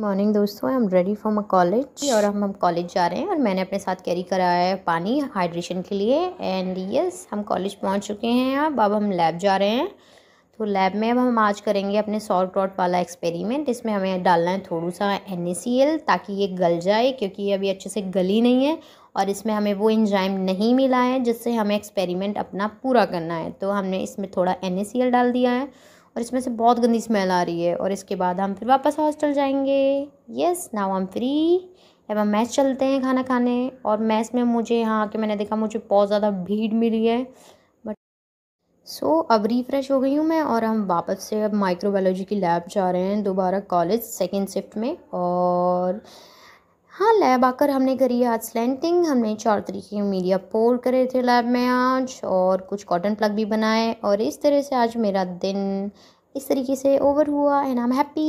morning दोस्तों I am ready for my college और हम हम कॉलेज जा रहे हैं और मैंने अपने साथ कैरी कराया है पानी हाइड्रेशन के लिए एंड यस हम कॉलेज पहुंच चुके हैं अब अब हम लैब जा रहे हैं तो लैब में अब हम आज करेंगे अपने सॉल्ट रॉट वाला एक्सपेरिमेंट इसमें हमें डालना है थोड़ा सा एन ताकि ये गल जाए क्योंकि ये अभी अच्छे से गली नहीं है और इसमें हमें वो इंजाइम नहीं मिला है जिससे हमें एक्सपेरिमेंट अपना पूरा करना है तो हमने इसमें थोड़ा एन डाल दिया है और इसमें से बहुत गंदी स्मेल आ रही है और इसके बाद हम फिर वापस हॉस्टल जाएंगे yes now I am free अब हम मैच चलते हैं खाना खाने और मैच में मुझे यहाँ आके मैंने देखा मुझे बहुत ज़्यादा भीड़ मिली है बट सो so, अब रिफ़्रेश हो गई हूँ मैं और हम वापस से अब माइक्रोबायोलॉजी की लैब जा रहे हैं दोबारा कॉलेज सेकेंड शिफ्ट में और हाँ लैब आकर हमने करी है आज स्लेंटिंग हमने चार तरीके के मीडिया पोल करे थे लैब में आज और कुछ कॉटन प्लग भी बनाए और इस तरह से आज मेरा दिन इस तरीके से ओवर हुआ एंड आई एम हैप्पी